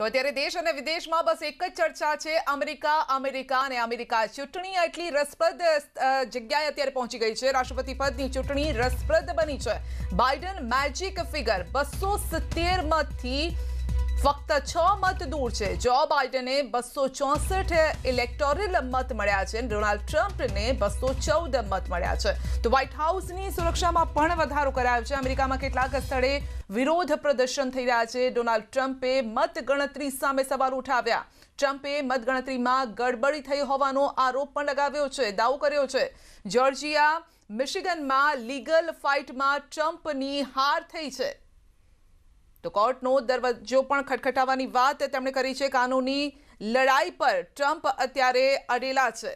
તો અત્યારે દેશ અને વિદેશમાં બસ એક જ ચર્ચા છે અમેરિકા અમેરિકા અને અમેરિકા ચૂંટણી આટલી રસ્પ્રદ જગ્યાએ અત્યારે પહોંચી ગઈ છે રાષ્ટ્રપતિ પદની ચૂંટણી રસ્પ્રદ બની છે બાઇડન મેજિક ફિગર 217 માંથી ફક્ત છ મત દૂર છે જો બાઇડને બસો ચોસઠ ઇલેક્ટોરલ મત મળ્યા છે ડોનાલ્ડ ટ્રમ્પને બસો ચૌદ મત મળ્યા છે તો વ્હાઇટ હાઉસની સુરક્ષામાં પણ વધારો કરાયો છે અમેરિકામાં કેટલાક સ્થળે વિરોધ પ્રદર્શન થઈ રહ્યા છે ડોનાલ્ડ ટ્રમ્પે મતગણતરી સામે સવાલ ઉઠાવ્યા ટ્રમ્પે મતગણતરીમાં ગડબડી થઈ હોવાનો આરોપ પણ લગાવ્યો છે દાવો કર્યો છે જોર્જિયા મિશિગનમાં લીગલ ફાઇટમાં ટ્રમ્પની હાર થઈ છે તો કોર્ટનો દરવાજો પણ ખટખટાવાની વાત તેમણે કરી છે કાનૂની લડાઈ પર ટ્રમ્પ અત્યારે અડેલા છે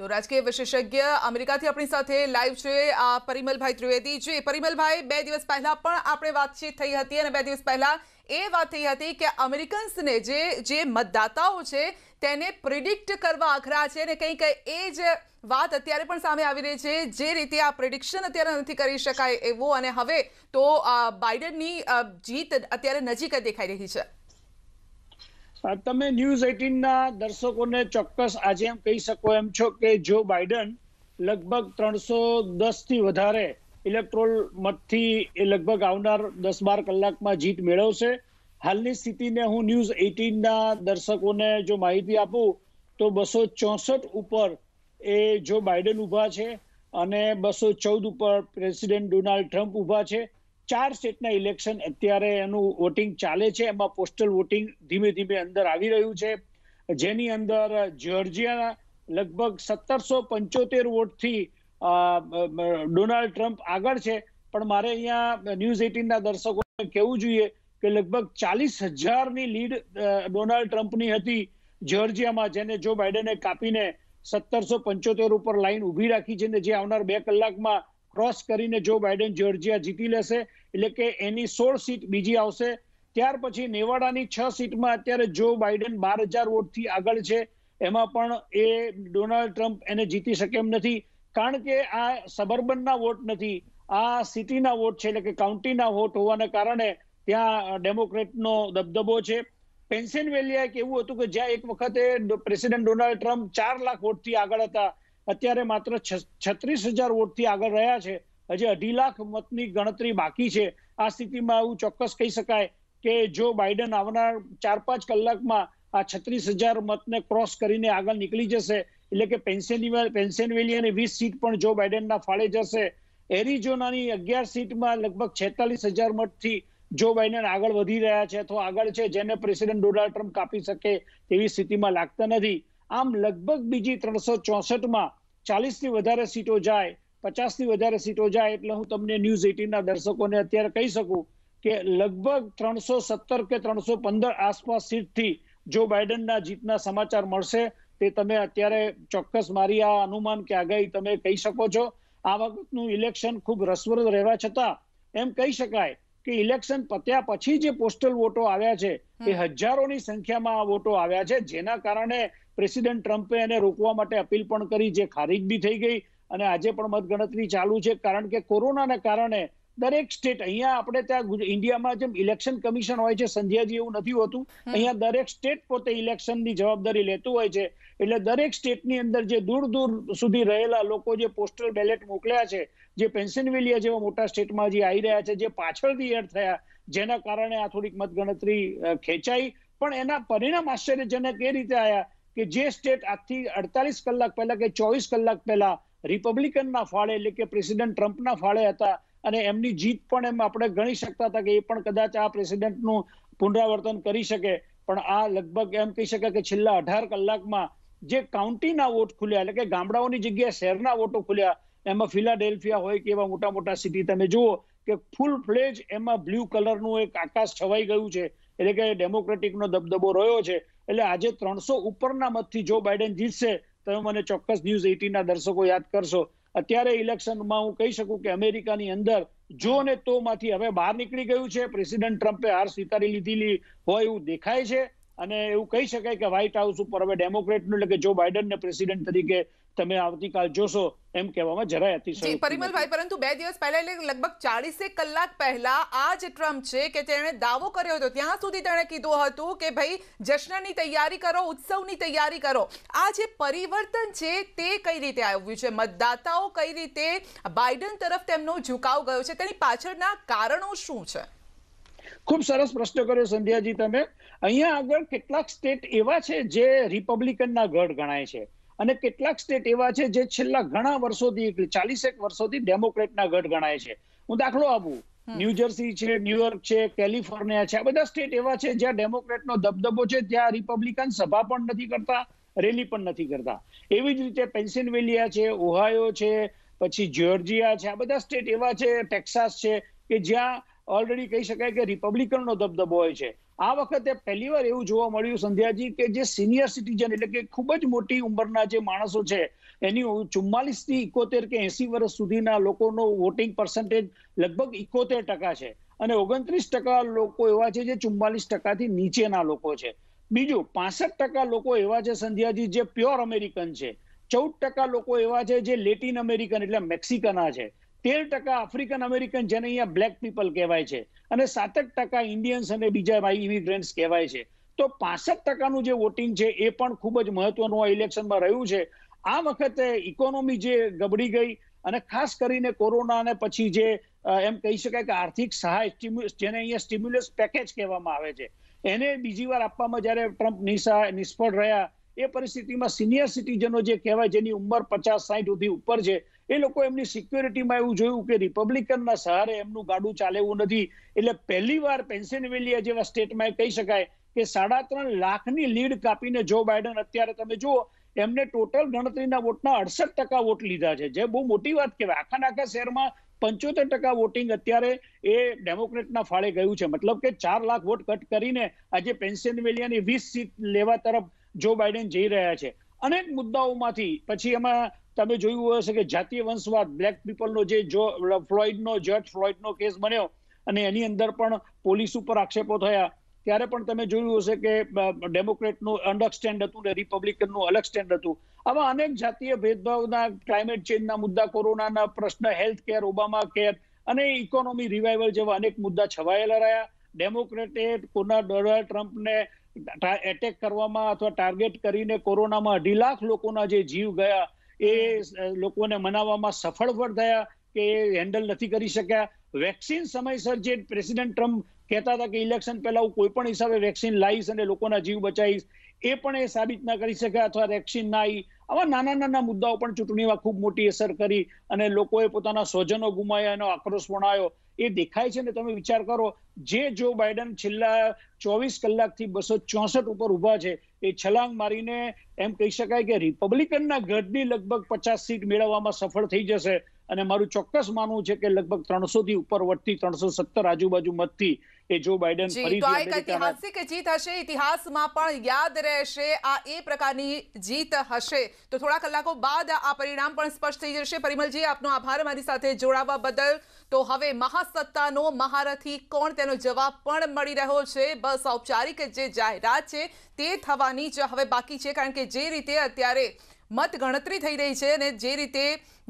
તો રાજકીય વિશેષજ્ઞ અમેરિકાથી આપણી સાથે લાઈવ છે આ પરિમલભાઈ ત્રિવેદી છે પરિમલભાઈ બે દિવસ પહેલાં પણ આપણે વાતચીત થઈ હતી અને બે દિવસ પહેલાં એ વાત થઈ હતી કે અમેરિકન્સને જે જે મતદાતાઓ છે તેને પ્રિડિક્ટ કરવા આખરા છે અને કંઈક એ જ વાત અત્યારે પણ સામે આવી રહી છે જે રીતે આ પ્રિડિક્શન અત્યારે નથી કરી શકાય એવું અને હવે તો બાઇડનની જીત અત્યારે નજીક જ દેખાઈ રહી છે તમે ન્યૂઝ એટીનના દર્શકોને ચોક્કસ આજે એમ કહી શકો એમ છો કે જો બાઇડન લગભગ ત્રણસો દસથી વધારે ઇલેક્ટ્રોલ મતથી એ લગભગ આવનાર દસ બાર કલાકમાં જીત મેળવશે હાલની સ્થિતિને હું ન્યૂઝ એટીનના દર્શકોને જો માહિતી આપું તો બસો ચોસઠ ઉપર એ જો બાઇડન ઊભા છે અને બસો ચૌદ ઉપર પ્રેસિડેન્ટ ડોનાલ્ડ ટ્રમ્પ ઊભા છે ચાર સ્ટેટના ઇલેક્શન અત્યારે એનું વોટિંગ ચાલે છે એમાં પોસ્ટલ વોટિંગ ધીમે ધીમે અંદર આવી રહ્યું છે જેની અંદર જ્યોર્જિયા લગભગ સત્તરસો પંચોતેર વોટથી ડોનાલ્ડ ટ્રમ્પ આગળ છે પણ મારે અહીંયા ન્યૂઝ એટીનના દર્શકોને કહેવું જોઈએ કે લગભગ ચાલીસ હજારની લીડ ડોનાલ્ડ ટ્રમ્પની હતી જ્યોર્જિયામાં જેને જો બાઇડને કાપીને સત્તરસો પંચોતેર ઉપર લાઈન ઊભી રાખી છે ને જે આવનાર બે કલાકમાં ક્રોસ કરીને જો બાઇડેન જ્યોર્જિયા જીતી લેશે એટલે કે એની સોળ સીટ બીજી આવશે ત્યાર પછી નેવાડાની છ સીટમાં અત્યારે જો બાઇડેન બાર હજાર વોટથી આગળ છે એમાં પણ એ ડોનાલ્ડ ટ્રમ્પ એને જીતી શકે એમ નથી કારણ કે આ સબર્બનના વોટ નથી આ સિટીના વોટ છે એટલે કે કાઉન્ટીના વોટ હોવાને કારણે ત્યાં ડેમોક્રેટનો દબદબો છે પેન્સેનવેલિયા એક એવું હતું કે જ્યાં એક વખતે પ્રેસિડેન્ટ ડોનાલ્ડ ટ્રમ્પ ચાર લાખ વોટથી આગળ હતા અત્યારે માત્ર છત્રીસ હજાર વોટથી આગળ રહ્યા છે હજી અઢી લાખ મતની ગણતરી બાકી છે આ સ્થિતિમાં એવું ચોક્કસ કહી શકાય કે જો બાઇડન આવનાર ચાર પાંચ કલાકમાં આ છત્રીસ હજાર મતને ક્રોસ કરીને આગળ નીકળી જશે એટલે કે પેન્સેનવેલિયાની વીસ સીટ પણ જો બાઇડનના ફાળે જશે એરિઝોનાની અગિયાર સીટમાં લગભગ છેતાલીસ હજાર મતથી જો બાઇડન આગળ વધી રહ્યા છે અથવા આગળ છે જેને પ્રેસિડેન્ટ ડોનાલ્ડ ટ્રમ્પ કાપી શકે તેવી સ્થિતિમાં લાગતા નથી આમ લગભગ બીજી ત્રણસો ચોસઠમાં ચાલીસથી વધારે સીટો જાય પચાસથી વધારે સીટો જાય એટલે હું તમને ન્યૂઝ એટીનના દર્શકોને અત્યારે કહી શકું કે લગભગ ત્રણસો સત્તર કે ત્રણસો પંદર આસપાસ સીટથી જો બાઇડનના જીતના સમાચાર મળશે તે તમે અત્યારે ચોક્કસ મારી આ અનુમાન કે આગાહી તમે કહી શકો છો આ વખતનું ઇલેક્શન ખૂબ રસપ્રદ રહેવા છતાં એમ કહી શકાય કે ઇલેક્શન પત્યા પછી જે પોસ્ટલ વોટો આવ્યા છે એ હજારોની સંખ્યામાં વોટો આવ્યા છે જેના કારણે પ્રેસિડેન્ટ ટ્રમ્પે એને રોકવા માટે અપીલ પણ કરી જે ખારીજ બી થઈ ગઈ અને આજે પણ મતગણતરી ચાલુ છે કારણ કે કોરોનાના કારણે દરેક સ્ટેટ અહીંયા આપણે ત્યાં ઇન્ડિયામાં જેમ ઇલેક્શન કમિશન હોય છે સંધ્યાજી એવું નથી હોતું અહીંયા દરેક સ્ટેટ પોતે ઇલેક્શનની જવાબદારી લેતું હોય છે એટલે દરેક સ્ટેટની અંદર જે દૂર દૂર સુધી રહેલા લોકો જે પોસ્ટલ બેલેટ મોકલ્યા છે જે પેન્સિલવેલિયા જેવા મોટા સ્ટેટમાં જે આવી રહ્યા છે જે પાછળથી એડ થયા જેના કારણે આ થોડીક મતગણતરી ખેંચાઈ પણ એના પરિણામ આશ્ચર્યજનક એ રીતે આવ્યા કે જે સ્ટેટ આજથી અડતાલીસ કલાક પહેલા કે ચોવીસ કલાક પહેલા રિપબ્લિકનના ફાળે એટલે કે પ્રેસિડેન્ટ ટ્રમ્પના ફાળે હતા અને એમની જીત પણ એમ આપણે ગણી શકતા હતા કે એ પણ કદાચ આ પ્રેસિડેન્ટનું પુનરાવર્તન કરી શકે પણ આ લગભગ એમ કહી શકાય કે છેલ્લા અઢાર કલાકમાં જે કાઉન્ટીના વોટ ખુલ્યા એટલે કે ગામડાઓની જગ્યાએ શહેરના વોટો ખુલ્યા એમાં ફિલાડેલ્ફિયા હોય કે એવા મોટા મોટા સિટી તમે જુઓ કે ફૂલ ફ્લેજ એમાં બ્લુ કલરનું એક આકાશ છવાઈ ગયું છે એટલે કે ડેમોક્રેટિકનો દબદબો રહ્યો છે એટલે આજે ત્રણસો ઉપરના મતથી જો બાઇડેન જીતશે તમે મને ચોક્કસ ન્યૂઝ એટીનના દર્શકો યાદ કરશો અત્યારે ઇલેક્શનમાં હું કહી શકું કે અમેરિકાની અંદર જો ને તો માંથી હવે બહાર નીકળી ગયું છે પ્રેસિડેન્ટ ટ્રમ્પે હાર સ્વીકારી લીધેલી હોય એવું દેખાય છે અને એવું કહી શકાય કે વ્હાઇટ હાઉસ ઉપર હવે ડેમોક્રેટનું એટલે કે જો બાઇડનને પ્રેસિડેન્ટ તરીકે તમે આવતીકાલ જોશો એમ કહેવામાં જરાય અતિશય પરિમલભાઈ પરંતુ બે દિવસ પહેલા એટલે લગભગ ચાળીસેક કલાક પહેલા આ જ ટ્રમ્પ છે કે તેણે દાવો કર્યો હતો ત્યાં સુધી તેણે કીધું હતું કે ભાઈ જશ્નની તૈયારી કરો ઉત્સવની તૈયારી કરો આ જે પરિવર્તન છે તે કઈ રીતે આવ્યું છે મતદાતાઓ કઈ રીતે બાઇડન તરફ તેમનો ઝુકાવ ગયો છે તેની પાછળના કારણો શું છે ખૂબ સરસ પ્રશ્ન કર્યો સંધ્યાજી તમે અહીંયા આગળ કેટલાક સ્ટેટ એવા છે જે રિપબ્લિકનના ગઢ ગણાય છે અને કેટલાક સ્ટેટ એવા છે જે છેલ્લા ઘણા વર્ષોથી ચાલીસેક વર્ષોથી ડેમોક્રેટના ગઢ ગણાય છે હું દાખલો આપું ન્યૂજર્સી છે ન્યુયોર્ક છે કેલિફોર્નિયા છે આ બધા સ્ટેટ એવા છે જ્યાં ડેમોક્રેટનો દબદબો છે ત્યાં રિપબ્લિકન સભા પણ નથી કરતા રેલી પણ નથી કરતા એવી જ રીતે પેન્સિલવેલિયા છે ઓહાયો છે પછી જ્યોર્જિયા છે આ બધા સ્ટેટ એવા છે ટેક્સાસ છે કે જ્યાં ઓલરેડી કહી શકાય કે રિપબ્લિકનનો દબદબો હોય છે આ વખતે પહેલીવાર એવું જોવા મળ્યું સંધ્યાજી કે જે સિનિયર સિટીઝન એટલે કે ખૂબ જ મોટી ઉંમરના જે માણસો છે એની ચુમ્માલીસ થી ઇકોતેર કે એસી વર્ષ સુધીના લોકોનો વોટિંગ પર્સન્ટેજ લગભગ ઇકોતેર ટકા છે અને ઓગણત્રીસ ટકા લોકો એવા છે જે ચુમ્માલીસ ટકાથી નીચેના લોકો છે બીજું પાસઠ ટકા લોકો એવા છે સંધ્યાજી જે પ્યોર અમેરિકન છે ચૌદ ટકા લોકો એવા છે જે લેટિન અમેરિકન એટલે મેક્સિકના છે તેર ટકા આફ્રિકન અમેરિકન જેને અહીંયા બ્લેક પીપલ કહેવાય છે અને સાતક ટકા ઇન્ડિયન્સ અને બીજા ભાઈ ઇમિગ્રન્ટ્સ કહેવાય છે તો પાસઠ ટકાનું જે વોટિંગ છે એ પણ ખૂબ જ મહત્વનું આ ઇલેક્શનમાં રહ્યું છે આ વખતે ઇકોનોમી જે ગબડી ગઈ અને ખાસ કરીને કોરોના અને પછી જે એમ કહી શકાય કે આર્થિક સહાય જેને અહીંયા સ્ટિમ્યુલસ પેકેજ કહેવામાં આવે છે એને બીજી વાર આપવામાં જ્યારે ટ્રમ્પ નિશા નિષ્ફળ રહ્યા એ પરિસ્થિતિમાં સિનિયર સિટીઝનો જે કહેવાય જેની ઉંમર પચાસ સાઈઠ સુધી ઉપર છે એ લોકો એમની સિક્યોરિટીમાં એવું જોયું કે રિપબ્લિકનના સહારે એમનું ગાડું ચાલે નથી એટલે પહેલી વાર પેન્સિલવેલિયા જેવા સ્ટેટમાં એ કહી શકાય કે સાડા ત્રણ લાખની લીડ કાપીને જો બાઇડન અત્યારે તમે જુઓ એમને ટોટલ ગણતરીના વોટના અડસઠ ટકા વોટ લીધા છે જે બહુ મોટી વાત કહેવાય આખા આખા શહેરમાં પંચોતેર ટકા વોટિંગ અત્યારે એ ડેમોક્રેટના ફાળે ગયું છે મતલબ કે ચાર લાખ વોટ કટ કરીને આજે પેન્સિલવેલિયાની વીસ સીટ લેવા તરફ જો બાઇડેન જઈ રહ્યા છે અનેક મુદ્દાઓમાંથી પછી એમાં તમે જોયું હશે કે જાતીય વંશવાદ બ્લેક પીપલનો જે જો ફ્લોઇડનો જજ ફ્લોઇડનો કેસ બન્યો અને એની અંદર પણ પોલીસ ઉપર આક્ષેપો થયા ત્યારે પણ તમે જોયું હશે કે ડેમોક્રેટનું અલગ હતું ને રિપબ્લિકનનું અલગ સ્ટેન્ડ હતું આવા અનેક જાતીય ભેદભાવના ક્લાઇમેટ ચેન્જના મુદ્દા કોરોનાના પ્રશ્ન હેલ્થ કેર ઓબામા કેર અને ઇકોનોમી રિવાઇવલ જેવા અનેક મુદ્દા છવાયેલા રહ્યા ડેમોક્રેટે પુનઃ ડોનાલ્ડ ટ્રમ્પને એટેક કરવામાં અથવા ટાર્ગેટ કરીને કોરોનામાં અઢી લાખ લોકોના જે જીવ ગયા એ લોકોને મનાવવામાં સફળ પણ થયા કે હેન્ડલ નથી કરી શક્યા વેક્સિન સમયસર જે પ્રેસિડેન્ટ ટ્રમ્પ કહેતા હતા કે ઇલેક્શન પહેલા હું કોઈ પણ હિસાબે વેક્સિન લાવીશ અને લોકોના જીવ બચાવીશ એ પણ એ સાબિત ના કરી શક્યા અથવા વેક્સિન ના આવી આવા નાના નાના મુદ્દાઓ પણ ચૂંટણીમાં ખૂબ મોટી અસર કરી અને લોકોએ પોતાના સ્વજનો ગુમાવ્યા એનો આક્રોશ પણ આવ્યો એ દેખાય છે ને તમે વિચાર કરો જે જો બાઇડન છેલ્લા ચોવીસ કલાકથી બસો ચોસઠ ઉપર ઊભા છે એ છલાંગ મારીને એમ કહી શકાય કે રિપબ્લિકનના ગઢની લગભગ પચાસ સીટ મેળવવામાં સફળ થઈ જશે અને મારું ચોક્કસ માનવું છે કે લગભગ ત્રણસોથી ઉપર વટતી ત્રણસો સત્તર આજુબાજુ મતથી કે જો બાઇડન ઐતિહાસિક જીત હશે ઇતિહાસમાં પણ યાદ રહેશે આ એ પ્રકારની જીત હશે તો થોડા કલાકો બાદ આ પરિણામ પણ સ્પષ્ટ થઈ જશે પરિમલજી આપનો આભાર મારી સાથે જોડાવા બદલ તો હવે મહાસત્તાનો મહારથી કોણ તેનો જવાબ પણ મળી રહ્યો છે બસ ઔપચારિક જે જાહેરાત છે તે થવાની જ હવે બાકી છે કારણ કે જે રીતે અત્યારે મત ગણતરી થઈ રહી છે અને જે રીતે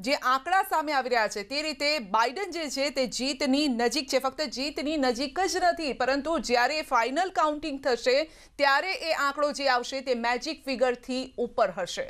જે આંકડા સામે આવી રહ્યા છે તે રીતે બાઇડન જે છે તે જીતની નજીક છે ફક્ત જીતની નજીક જ નથી પરંતુ જ્યારે ફાઇનલ કાઉન્ટિંગ થશે ત્યારે એ આંકડો જે આવશે તે મેજિક ફિગર થી ઉપર હશે